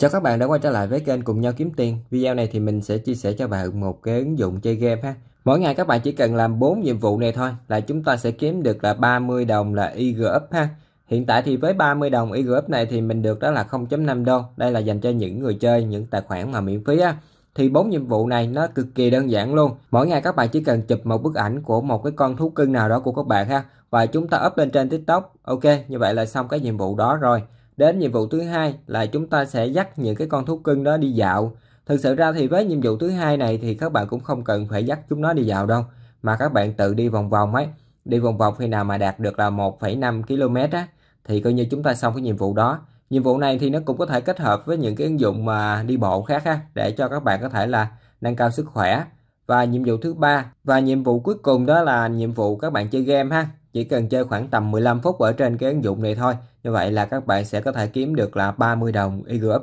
Chào các bạn đã quay trở lại với kênh Cùng Nhau Kiếm Tiền. Video này thì mình sẽ chia sẻ cho bạn một cái ứng dụng chơi game ha. Mỗi ngày các bạn chỉ cần làm 4 nhiệm vụ này thôi là chúng ta sẽ kiếm được là 30 đồng là IG up ha. Hiện tại thì với 30 đồng IG up này thì mình được đó là 0.5 đô. Đây là dành cho những người chơi những tài khoản mà miễn phí á. Thì bốn nhiệm vụ này nó cực kỳ đơn giản luôn. Mỗi ngày các bạn chỉ cần chụp một bức ảnh của một cái con thú cưng nào đó của các bạn ha và chúng ta up lên trên TikTok. Ok, như vậy là xong cái nhiệm vụ đó rồi. Đến nhiệm vụ thứ hai là chúng ta sẽ dắt những cái con thú cưng đó đi dạo. Thực sự ra thì với nhiệm vụ thứ hai này thì các bạn cũng không cần phải dắt chúng nó đi dạo đâu, mà các bạn tự đi vòng vòng ấy. Đi vòng vòng khi nào mà đạt được là 1,5 km á thì coi như chúng ta xong cái nhiệm vụ đó. Nhiệm vụ này thì nó cũng có thể kết hợp với những cái ứng dụng mà đi bộ khác ha, để cho các bạn có thể là nâng cao sức khỏe. Và nhiệm vụ thứ ba và nhiệm vụ cuối cùng đó là nhiệm vụ các bạn chơi game ha chỉ cần chơi khoảng tầm 15 phút ở trên cái ứng dụng này thôi. Như vậy là các bạn sẽ có thể kiếm được là 30 đồng EGUP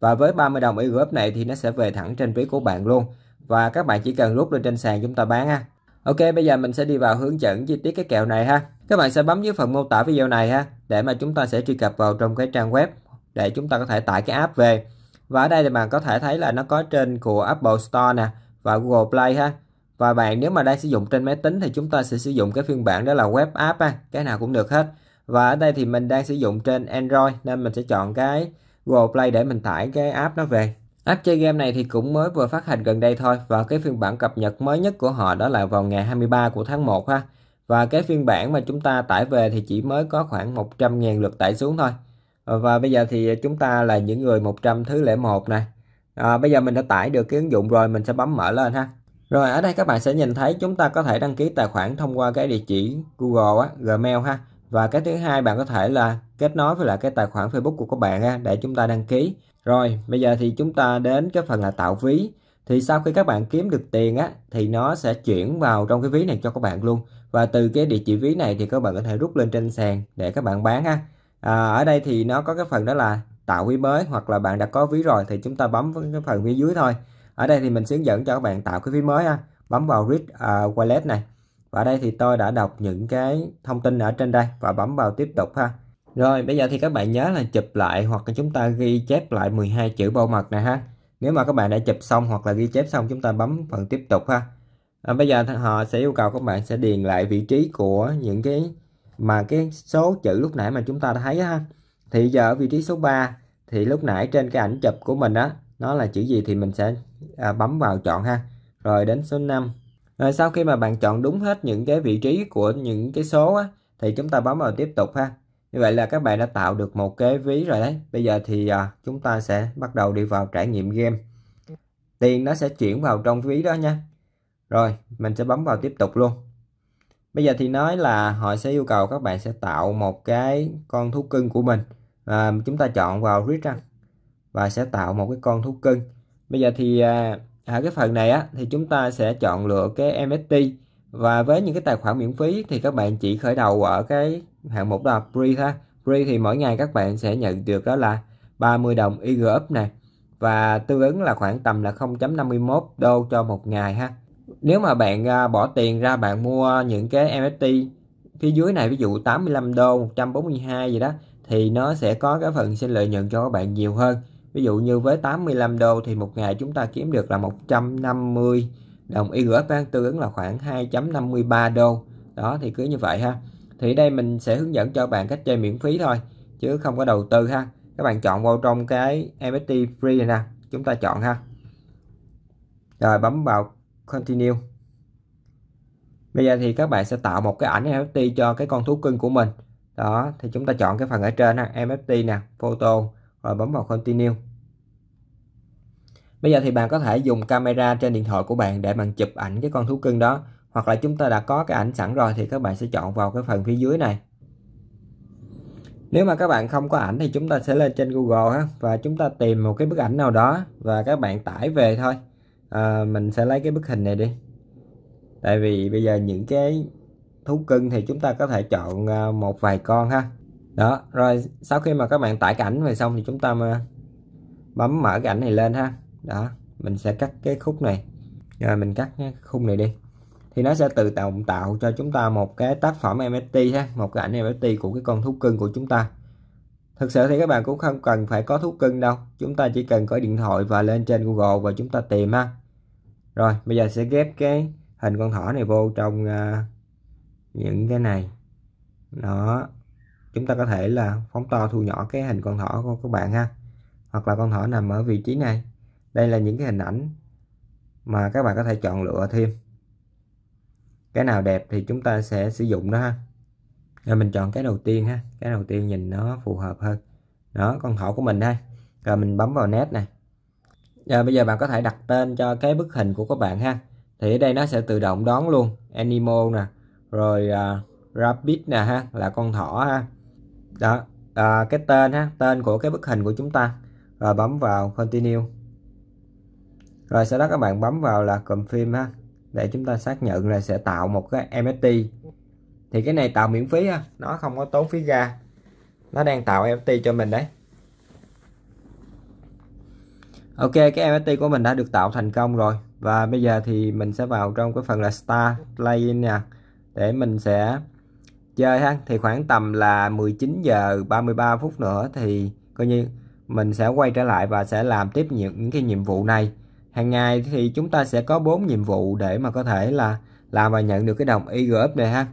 Và với 30 đồng EGUP này thì nó sẽ về thẳng trên ví của bạn luôn. Và các bạn chỉ cần rút lên trên sàn chúng ta bán ha. Ok, bây giờ mình sẽ đi vào hướng dẫn chi tiết cái kèo này ha. Các bạn sẽ bấm dưới phần mô tả video này ha để mà chúng ta sẽ truy cập vào trong cái trang web để chúng ta có thể tải cái app về. Và ở đây thì bạn có thể thấy là nó có trên của Apple Store nè và Google Play ha và bạn nếu mà đang sử dụng trên máy tính thì chúng ta sẽ sử dụng cái phiên bản đó là web app ha. cái nào cũng được hết và ở đây thì mình đang sử dụng trên Android nên mình sẽ chọn cái Google Play để mình tải cái app nó về App chơi game này thì cũng mới vừa phát hành gần đây thôi và cái phiên bản cập nhật mới nhất của họ đó là vào ngày 23 của tháng 1 ha. Và cái phiên bản mà chúng ta tải về thì chỉ mới có khoảng 100.000 lượt tải xuống thôi. Và bây giờ thì chúng ta là những người 100 thứ lẻ một này. À, bây giờ mình đã tải được cái ứng dụng rồi mình sẽ bấm mở lên ha. Rồi ở đây các bạn sẽ nhìn thấy chúng ta có thể đăng ký tài khoản thông qua cái địa chỉ Google á, Gmail ha. Và cái thứ hai bạn có thể là kết nối với lại cái tài khoản Facebook của các bạn ha, để chúng ta đăng ký. Rồi bây giờ thì chúng ta đến cái phần là tạo ví. Thì sau khi các bạn kiếm được tiền á thì nó sẽ chuyển vào trong cái ví này cho các bạn luôn. Và từ cái địa chỉ ví này thì các bạn có thể rút lên trên sàn để các bạn bán ha. À, ở đây thì nó có cái phần đó là tạo ví mới hoặc là bạn đã có ví rồi thì chúng ta bấm cái phần phía dưới thôi ở đây thì mình hướng dẫn cho các bạn tạo cái ví mới ha bấm vào read uh, wallet này và ở đây thì tôi đã đọc những cái thông tin ở trên đây và bấm vào tiếp tục ha rồi bây giờ thì các bạn nhớ là chụp lại hoặc là chúng ta ghi chép lại 12 chữ bảo mật này ha nếu mà các bạn đã chụp xong hoặc là ghi chép xong chúng ta bấm phần tiếp tục ha à, bây giờ họ sẽ yêu cầu các bạn sẽ điền lại vị trí của những cái mà cái số chữ lúc nãy mà chúng ta đã thấy ha thì giờ ở vị trí số 3 thì lúc nãy trên cái ảnh chụp của mình á nó là chữ gì thì mình sẽ à, bấm vào chọn ha rồi đến số 5 rồi sau khi mà bạn chọn đúng hết những cái vị trí của những cái số á, thì chúng ta bấm vào tiếp tục ha như vậy là các bạn đã tạo được một cái ví rồi đấy bây giờ thì à, chúng ta sẽ bắt đầu đi vào trải nghiệm game tiền nó sẽ chuyển vào trong ví đó nha rồi mình sẽ bấm vào tiếp tục luôn bây giờ thì nói là họ sẽ yêu cầu các bạn sẽ tạo một cái con thú cưng của mình à, chúng ta chọn vào rít ra và sẽ tạo một cái con thú cưng bây giờ thì à, ở cái phần này á thì chúng ta sẽ chọn lựa cái MST và với những cái tài khoản miễn phí thì các bạn chỉ khởi đầu ở cái hạng mục đó là free ha free thì mỗi ngày các bạn sẽ nhận được đó là 30 đồng IG này và tương ứng là khoảng tầm là 0.51 đô cho một ngày ha nếu mà bạn à, bỏ tiền ra bạn mua những cái MFT phía dưới này ví dụ 85 đô 142 gì đó thì nó sẽ có cái phần sinh lợi nhuận cho các bạn nhiều hơn Ví dụ như với 85 đô thì một ngày chúng ta kiếm được là 150 đồng y gửi bán tương ứng là khoảng 2.53 đô. Đó thì cứ như vậy ha. Thì đây mình sẽ hướng dẫn cho bạn cách chơi miễn phí thôi chứ không có đầu tư ha. Các bạn chọn vào trong cái MST free này nè, chúng ta chọn ha. Rồi bấm vào continue. Bây giờ thì các bạn sẽ tạo một cái ảnh NFT cho cái con thú cưng của mình. Đó, thì chúng ta chọn cái phần ở trên ha, MFT nè, photo rồi bấm vào continue. Bây giờ thì bạn có thể dùng camera trên điện thoại của bạn để bạn chụp ảnh cái con thú cưng đó hoặc là chúng ta đã có cái ảnh sẵn rồi thì các bạn sẽ chọn vào cái phần phía dưới này. Nếu mà các bạn không có ảnh thì chúng ta sẽ lên trên Google và chúng ta tìm một cái bức ảnh nào đó và các bạn tải về thôi. À, mình sẽ lấy cái bức hình này đi. Tại vì bây giờ những cái thú cưng thì chúng ta có thể chọn à, một vài con ha. Đó, rồi sau khi mà các bạn tải cảnh về xong thì chúng ta bấm mở cái ảnh này lên ha đó mình sẽ cắt cái khúc này rồi mình cắt cái khung này đi thì nó sẽ tự động tạo cho chúng ta một cái tác phẩm MFT ha một cái ảnh MFT của cái con thú cưng của chúng ta thực sự thì các bạn cũng không cần phải có thú cưng đâu chúng ta chỉ cần có điện thoại và lên trên Google và chúng ta tìm ha rồi bây giờ sẽ ghép cái hình con thỏ này vô trong uh, những cái này nó chúng ta có thể là phóng to thu nhỏ cái hình con thỏ của các bạn ha hoặc là con thỏ nằm ở vị trí này đây là những cái hình ảnh mà các bạn có thể chọn lựa thêm cái nào đẹp thì chúng ta sẽ sử dụng đó ha rồi mình chọn cái đầu tiên ha cái đầu tiên nhìn nó phù hợp hơn đó con thỏ của mình đây rồi mình bấm vào nét này rồi bây giờ bạn có thể đặt tên cho cái bức hình của các bạn ha thì ở đây nó sẽ tự động đón luôn animal nè rồi uh, rabbit nè ha là con thỏ ha đó à, cái tên ha tên của cái bức hình của chúng ta rồi bấm vào continue rồi sau đó các bạn bấm vào là confirm ha để chúng ta xác nhận là sẽ tạo một cái MFT thì cái này tạo miễn phí ha nó không có tốn phí ra nó đang tạo MFT cho mình đấy Ok cái MFT của mình đã được tạo thành công rồi và bây giờ thì mình sẽ vào trong cái phần là Star Plugin nè để mình sẽ chơi ha thì khoảng tầm là 19 giờ 33 phút nữa thì coi như mình sẽ quay trở lại và sẽ làm tiếp những cái nhiệm vụ này hàng ngày thì chúng ta sẽ có 4 nhiệm vụ để mà có thể là làm và nhận được cái đồng IGF e này ha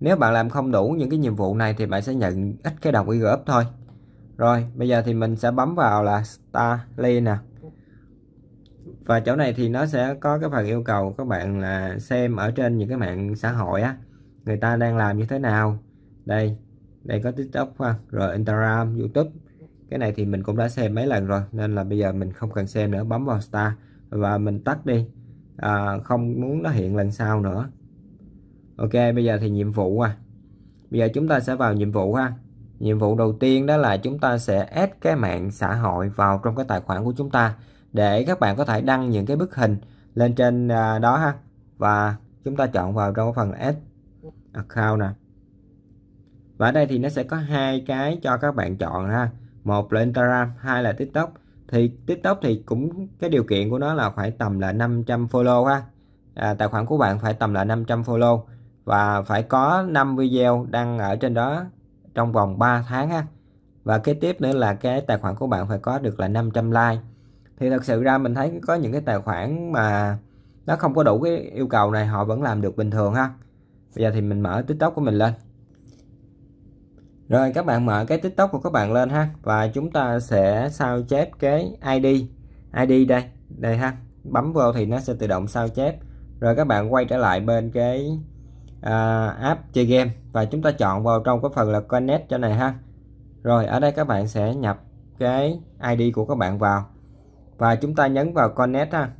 nếu bạn làm không đủ những cái nhiệm vụ này thì bạn sẽ nhận ít cái đồng IGF e thôi rồi bây giờ thì mình sẽ bấm vào là Starly nè và chỗ này thì nó sẽ có cái phần yêu cầu các bạn là xem ở trên những cái mạng xã hội á người ta đang làm như thế nào đây đây có tiktok rồi instagram youtube cái này thì mình cũng đã xem mấy lần rồi nên là bây giờ mình không cần xem nữa bấm vào star và mình tắt đi à, không muốn nó hiện lần sau nữa ok bây giờ thì nhiệm vụ à bây giờ chúng ta sẽ vào nhiệm vụ ha nhiệm vụ đầu tiên đó là chúng ta sẽ ép cái mạng xã hội vào trong cái tài khoản của chúng ta để các bạn có thể đăng những cái bức hình lên trên à, đó ha và chúng ta chọn vào trong phần add account nè và ở đây thì nó sẽ có hai cái cho các bạn chọn ha một là Instagram hai là TikTok thì tiktok thì cũng cái điều kiện của nó là phải tầm là 500 follow ha à, tài khoản của bạn phải tầm là 500 follow và phải có 5 video đăng ở trên đó trong vòng 3 tháng ha và kế tiếp nữa là cái tài khoản của bạn phải có được là 500 like thì thật sự ra mình thấy có những cái tài khoản mà nó không có đủ cái yêu cầu này họ vẫn làm được bình thường ha bây giờ thì mình mở tiktok của mình lên rồi các bạn mở cái TikTok của các bạn lên ha và chúng ta sẽ sao chép cái ID ID đây đây ha bấm vô thì nó sẽ tự động sao chép rồi các bạn quay trở lại bên cái à, app chơi game và chúng ta chọn vào trong cái phần là connect cho này ha rồi ở đây các bạn sẽ nhập cái ID của các bạn vào và chúng ta nhấn vào connect ha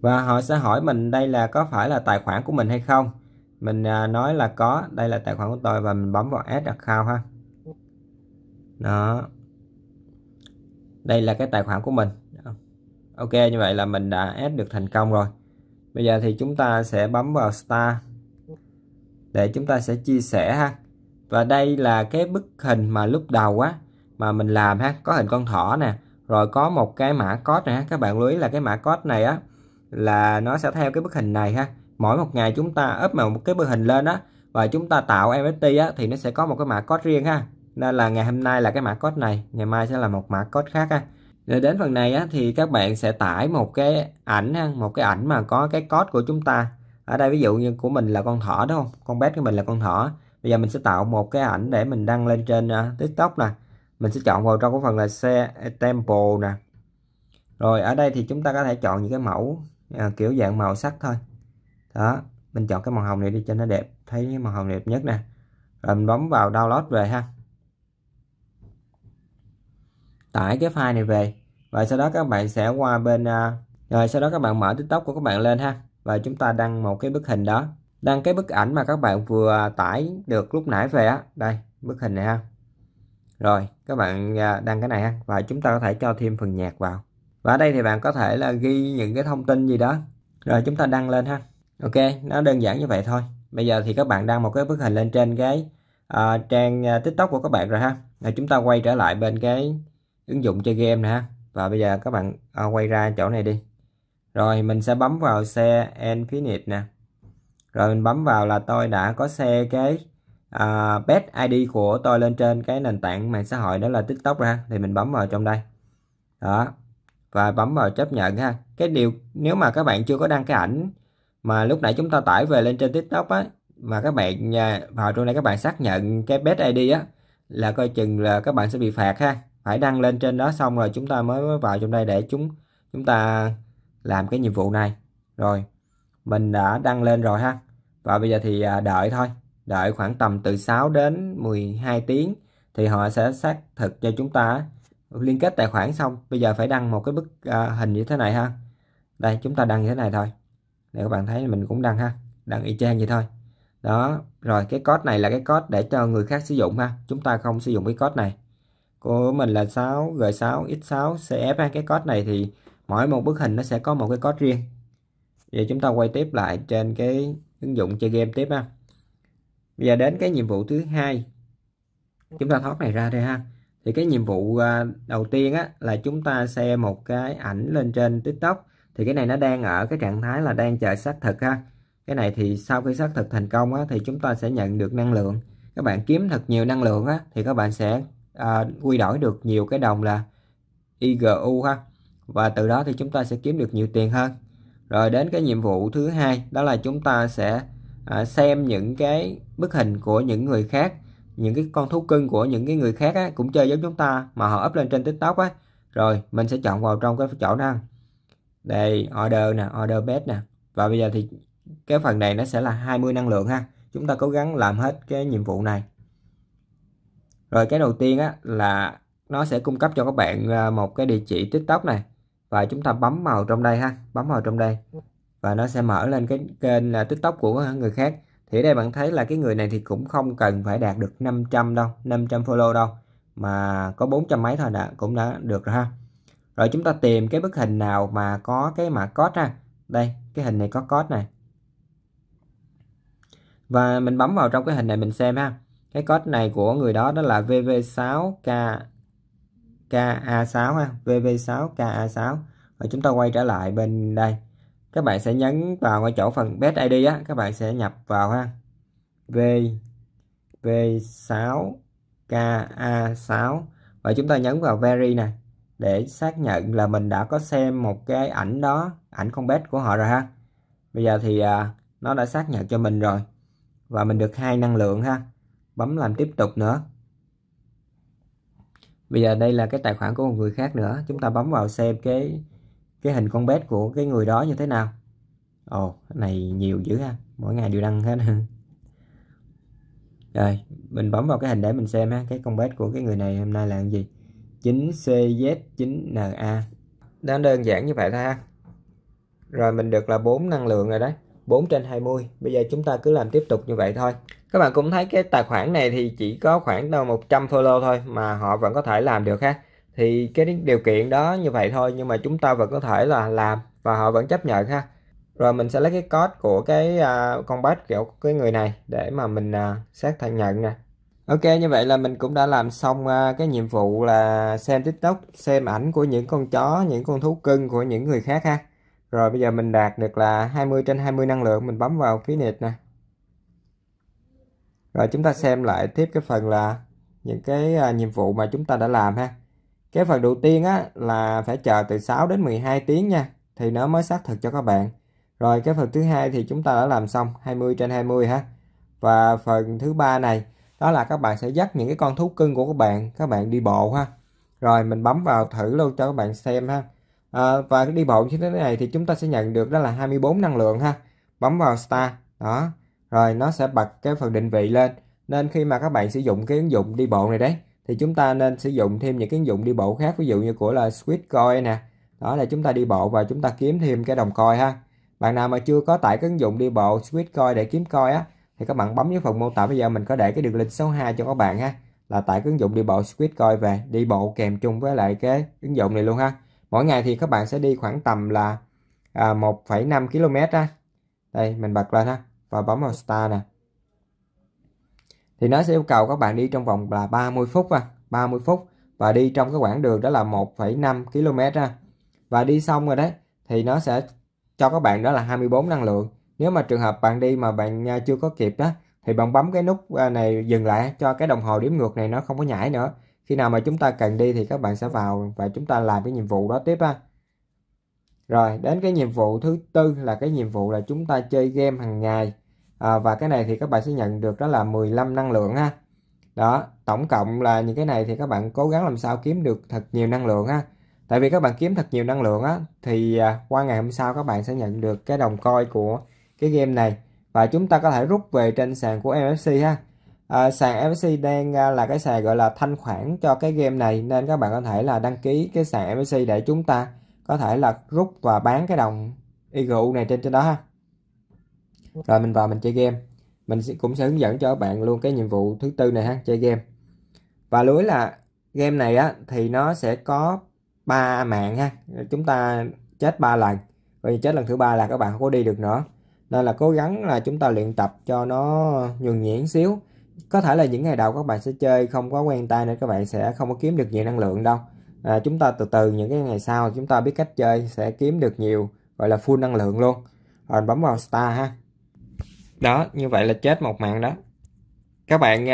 và họ sẽ hỏi mình đây là có phải là tài khoản của mình hay không mình à, nói là có đây là tài khoản của tôi và mình bấm vào add account ha đó đây là cái tài khoản của mình ok như vậy là mình đã add được thành công rồi bây giờ thì chúng ta sẽ bấm vào Start để chúng ta sẽ chia sẻ ha và đây là cái bức hình mà lúc đầu á mà mình làm ha có hình con thỏ nè rồi có một cái mã code nè các bạn lưu ý là cái mã code này á là nó sẽ theo cái bức hình này ha mỗi một ngày chúng ta up một cái bức hình lên đó và chúng ta tạo NFT á thì nó sẽ có một cái mã code riêng ha nên là ngày hôm nay là cái mã code này ngày mai sẽ là một mã code khác ha rồi đến phần này á, thì các bạn sẽ tải một cái ảnh ha, một cái ảnh mà có cái code của chúng ta. Ở đây ví dụ như của mình là con thỏ đúng không? Con bé của mình là con thỏ. Bây giờ mình sẽ tạo một cái ảnh để mình đăng lên trên uh, TikTok nè. Mình sẽ chọn vào trong cái phần là xe temple nè. Rồi ở đây thì chúng ta có thể chọn những cái mẫu uh, kiểu dạng màu sắc thôi đó mình chọn cái màu hồng này đi cho nó đẹp thấy cái màu hồng đẹp nhất nè rồi mình bấm vào download về ha tải cái file này về và sau đó các bạn sẽ qua bên à, rồi sau đó các bạn mở tiktok của các bạn lên ha và chúng ta đăng một cái bức hình đó đăng cái bức ảnh mà các bạn vừa tải được lúc nãy về á đây bức hình này ha rồi các bạn à, đăng cái này ha và chúng ta có thể cho thêm phần nhạc vào và ở đây thì bạn có thể là ghi những cái thông tin gì đó rồi chúng ta đăng lên ha ok nó đơn giản như vậy thôi bây giờ thì các bạn đăng một cái bức hình lên trên cái uh, trang ờ, tiktok của các bạn rồi ha rồi chúng ta quay trở lại bên cái ứng dụng chơi game nè và bây giờ các bạn uh, quay ra chỗ này đi rồi mình sẽ bấm vào xe infinite nè rồi mình bấm vào là tôi đã có xe cái uh, best id của tôi lên trên cái nền tảng mạng xã hội đó là tiktok ra thì mình bấm vào trong đây đó và bấm vào chấp nhận ha cái điều nếu mà các bạn chưa có đăng cái ảnh mà lúc nãy chúng ta tải về lên trên tiktok á mà các bạn à, vào trong này các bạn xác nhận cái best id á là coi chừng là các bạn sẽ bị phạt ha phải đăng lên trên đó xong rồi chúng ta mới vào trong đây để chúng chúng ta làm cái nhiệm vụ này rồi mình đã đăng lên rồi ha và bây giờ thì à, đợi thôi đợi khoảng tầm từ 6 đến 12 tiếng thì họ sẽ xác thực cho chúng ta liên kết tài khoản xong bây giờ phải đăng một cái bức à, hình như thế này ha đây chúng ta đăng như thế này thôi để các bạn thấy mình cũng đăng ha đăng y chang vậy thôi đó rồi cái code này là cái code để cho người khác sử dụng ha chúng ta không sử dụng cái code này của mình là 6 G6 X6 CF ha. cái code này thì mỗi một bức hình nó sẽ có một cái code riêng vậy chúng ta quay tiếp lại trên cái ứng dụng chơi game tiếp ha bây giờ đến cái nhiệm vụ thứ hai chúng ta thoát này ra đây ha thì cái nhiệm vụ à, đầu tiên á là chúng ta xem một cái ảnh lên trên tiktok thì cái này nó đang ở cái trạng thái là đang chờ xác thực ha cái này thì sau khi xác thực thành công á, thì chúng ta sẽ nhận được năng lượng các bạn kiếm thật nhiều năng lượng á, thì các bạn sẽ à, quy đổi được nhiều cái đồng là IGU ha và từ đó thì chúng ta sẽ kiếm được nhiều tiền hơn rồi đến cái nhiệm vụ thứ hai đó là chúng ta sẽ à, xem những cái bức hình của những người khác những cái con thú cưng của những cái người khác á, cũng chơi giống chúng ta mà họ up lên trên tiktok á rồi mình sẽ chọn vào trong cái chỗ đó đây order nè order bed nè và bây giờ thì cái phần này nó sẽ là 20 năng lượng ha chúng ta cố gắng làm hết cái nhiệm vụ này rồi cái đầu tiên á là nó sẽ cung cấp cho các bạn à, một cái địa chỉ tiktok này và chúng ta bấm màu trong đây ha bấm màu trong đây và nó sẽ mở lên cái kênh là tiktok của người khác thì ở đây bạn thấy là cái người này thì cũng không cần phải đạt được 500 đâu 500 follow đâu mà có 400 mấy thôi đã cũng đã được rồi ha rồi chúng ta tìm cái bức hình nào mà có cái mã code ha đây cái hình này có code này và mình bấm vào trong cái hình này mình xem ha cái code này của người đó đó là VV6K KA6 ha VV6KA6 và chúng ta quay trở lại bên đây các bạn sẽ nhấn vào ngay chỗ phần best ID á các bạn sẽ nhập vào ha V V6 KA6 và chúng ta nhấn vào vary này để xác nhận là mình đã có xem một cái ảnh đó ảnh con bét của họ rồi ha bây giờ thì à, nó đã xác nhận cho mình rồi và mình được hai năng lượng ha bấm làm tiếp tục nữa bây giờ đây là cái tài khoản của một người khác nữa chúng ta bấm vào xem cái cái hình con bét của cái người đó như thế nào ồ oh, này nhiều dữ ha mỗi ngày đều đăng hết rồi mình bấm vào cái hình để mình xem ha cái con bét của cái người này hôm nay là cái gì 9CZ9NA Nó đơn giản như vậy ha Rồi mình được là 4 năng lượng rồi đấy 4 trên 20 Bây giờ chúng ta cứ làm tiếp tục như vậy thôi Các bạn cũng thấy cái tài khoản này thì chỉ có khoảng đâu 100 follow thôi Mà họ vẫn có thể làm được ha Thì cái điều kiện đó như vậy thôi Nhưng mà chúng ta vẫn có thể là làm Và họ vẫn chấp nhận ha rồi mình sẽ lấy cái code của cái uh, con bát kiểu cái người này để mà mình uh, xác nhận nè Ok như vậy là mình cũng đã làm xong à, cái nhiệm vụ là xem tiktok xem ảnh của những con chó những con thú cưng của những người khác ha rồi bây giờ mình đạt được là 20 trên 20 năng lượng mình bấm vào phía nịt nè rồi chúng ta xem lại tiếp cái phần là những cái à, nhiệm vụ mà chúng ta đã làm ha cái phần đầu tiên á là phải chờ từ 6 đến 12 tiếng nha thì nó mới xác thực cho các bạn rồi cái phần thứ hai thì chúng ta đã làm xong 20 trên 20 ha và phần thứ ba này đó là các bạn sẽ dắt những cái con thú cưng của các bạn các bạn đi bộ ha rồi mình bấm vào thử luôn cho các bạn xem ha à, và đi bộ như thế này thì chúng ta sẽ nhận được đó là 24 năng lượng ha bấm vào start đó rồi nó sẽ bật cái phần định vị lên nên khi mà các bạn sử dụng cái ứng dụng đi bộ này đấy thì chúng ta nên sử dụng thêm những cái ứng dụng đi bộ khác ví dụ như của là Squid Switchcoin nè đó là chúng ta đi bộ và chúng ta kiếm thêm cái đồng coi ha bạn nào mà chưa có tải cái ứng dụng đi bộ Squid Switchcoin để kiếm coi á thì các bạn bấm vào phần mô tả bây giờ mình có để cái đường link số 2 cho các bạn ha là tải ứng dụng đi bộ Squid coi về đi bộ kèm chung với lại cái ứng dụng này luôn ha mỗi ngày thì các bạn sẽ đi khoảng tầm là 1,5 à, km ha đây mình bật lên ha và bấm vào start nè thì nó sẽ yêu cầu các bạn đi trong vòng là 30 phút ha 30 phút và đi trong cái quãng đường đó là 1,5 km ha và đi xong rồi đấy thì nó sẽ cho các bạn đó là 24 năng lượng nếu mà trường hợp bạn đi mà bạn à, chưa có kịp đó thì bạn bấm cái nút à, này dừng lại cho cái đồng hồ điểm ngược này nó không có nhảy nữa khi nào mà chúng ta cần đi thì các bạn sẽ vào và chúng ta làm cái nhiệm vụ đó tiếp ha rồi đến cái nhiệm vụ thứ tư là cái nhiệm vụ là chúng ta chơi game hàng ngày à, và cái này thì các bạn sẽ nhận được đó là 15 năng lượng ha đó tổng cộng là những cái này thì các bạn cố gắng làm sao kiếm được thật nhiều năng lượng ha tại vì các bạn kiếm thật nhiều năng lượng á thì à, qua ngày hôm sau các bạn sẽ nhận được cái đồng coi của cái game này và chúng ta có thể rút về trên sàn của MFC ha à, sàn MFC đang à, là cái sàn gọi là thanh khoản cho cái game này nên các bạn có thể là đăng ký cái sàn MFC để chúng ta có thể là rút và bán cái đồng IGU này trên trên đó ha rồi mình vào mình chơi game mình cũng sẽ hướng dẫn cho các bạn luôn cái nhiệm vụ thứ tư này ha chơi game và lưới là game này á thì nó sẽ có ba mạng ha chúng ta chết ba lần rồi chết lần thứ ba là các bạn không có đi được nữa nên là cố gắng là chúng ta luyện tập cho nó nhuần nhuyễn xíu có thể là những ngày đầu các bạn sẽ chơi không có quen tay nên các bạn sẽ không có kiếm được nhiều năng lượng đâu à, chúng ta từ từ những cái ngày sau chúng ta biết cách chơi sẽ kiếm được nhiều gọi là full năng lượng luôn rồi bấm vào star ha đó như vậy là chết một mạng đó các bạn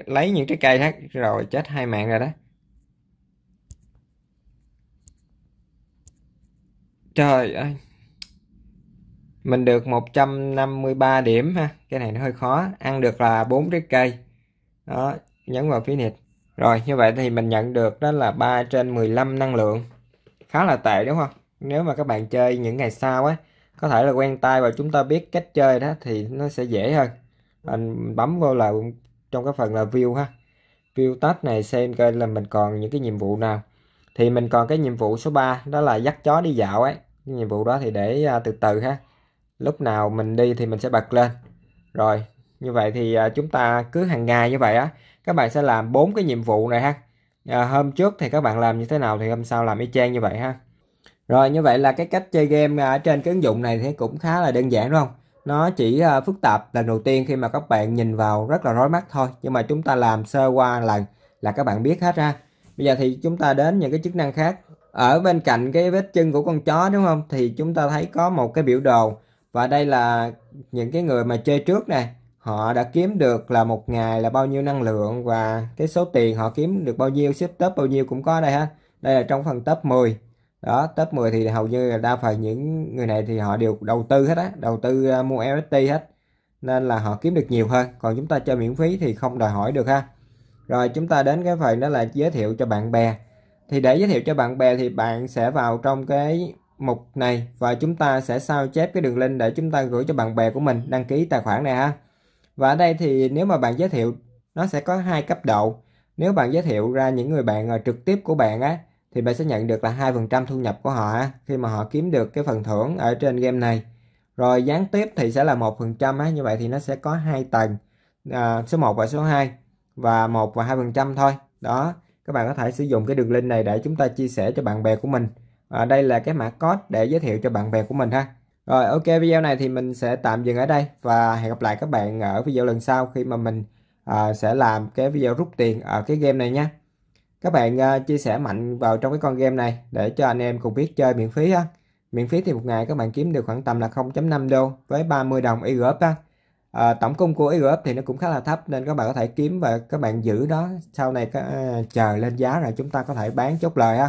uh, lấy những trái cây khác rồi chết hai mạng rồi đó trời ơi mình được 153 điểm ha cái này nó hơi khó ăn được là bốn trái cây đó nhấn vào finish rồi như vậy thì mình nhận được đó là 3 trên 15 năng lượng khá là tệ đúng không nếu mà các bạn chơi những ngày sau á có thể là quen tay và chúng ta biết cách chơi đó thì nó sẽ dễ hơn mình bấm vô là trong cái phần là view ha view tab này xem coi là mình còn những cái nhiệm vụ nào thì mình còn cái nhiệm vụ số 3 đó là dắt chó đi dạo ấy cái nhiệm vụ đó thì để à, từ từ ha lúc nào mình đi thì mình sẽ bật lên rồi như vậy thì à, chúng ta cứ hàng ngày như vậy á các bạn sẽ làm bốn cái nhiệm vụ này ha à, hôm trước thì các bạn làm như thế nào thì hôm sau làm y chang như vậy ha rồi như vậy là cái cách chơi game à, ở trên cái ứng dụng này thì cũng khá là đơn giản đúng không nó chỉ à, phức tạp lần đầu tiên khi mà các bạn nhìn vào rất là rối mắt thôi nhưng mà chúng ta làm sơ qua lần là các bạn biết hết ha bây giờ thì chúng ta đến những cái chức năng khác ở bên cạnh cái vết chân của con chó đúng không thì chúng ta thấy có một cái biểu đồ và đây là những cái người mà chơi trước này họ đã kiếm được là một ngày là bao nhiêu năng lượng và cái số tiền họ kiếm được bao nhiêu xếp top bao nhiêu cũng có đây ha đây là trong phần top 10 đó top 10 thì hầu như là đa phần những người này thì họ đều đầu tư hết á đầu tư à, mua NFT hết nên là họ kiếm được nhiều hơn còn chúng ta chơi miễn phí thì không đòi hỏi được ha rồi chúng ta đến cái phần đó là giới thiệu cho bạn bè thì để giới thiệu cho bạn bè thì bạn sẽ vào trong cái mục này và chúng ta sẽ sao chép cái đường link để chúng ta gửi cho bạn bè của mình đăng ký tài khoản này ha và ở đây thì nếu mà bạn giới thiệu nó sẽ có hai cấp độ nếu bạn giới thiệu ra những người bạn ờ, trực tiếp của bạn á thì bạn sẽ nhận được là hai phần trăm thu nhập của họ khi mà họ kiếm được cái phần thưởng ở trên game này rồi gián tiếp thì sẽ là một phần trăm như vậy thì nó sẽ có hai tầng à, số 1 và số 2 và một và hai phần trăm thôi đó các bạn có thể sử dụng cái đường link này để chúng ta chia sẻ cho bạn bè của mình à, đây là cái mã code để giới thiệu cho bạn bè của mình ha rồi ok video này thì mình sẽ tạm dừng ở đây và hẹn gặp lại các bạn ở video lần sau khi mà mình à, sẽ làm cái video rút tiền ở cái game này nhé các bạn à, chia sẻ mạnh vào trong cái con game này để cho anh em cùng biết chơi miễn phí ha miễn phí thì một ngày các bạn kiếm được khoảng tầm là 0.5 đô với 30 đồng EGF ha à, tổng cung của EGF thì nó cũng khá là thấp nên các bạn có thể kiếm và các bạn giữ đó sau này các, à, chờ lên giá rồi chúng ta có thể bán chốt lời ha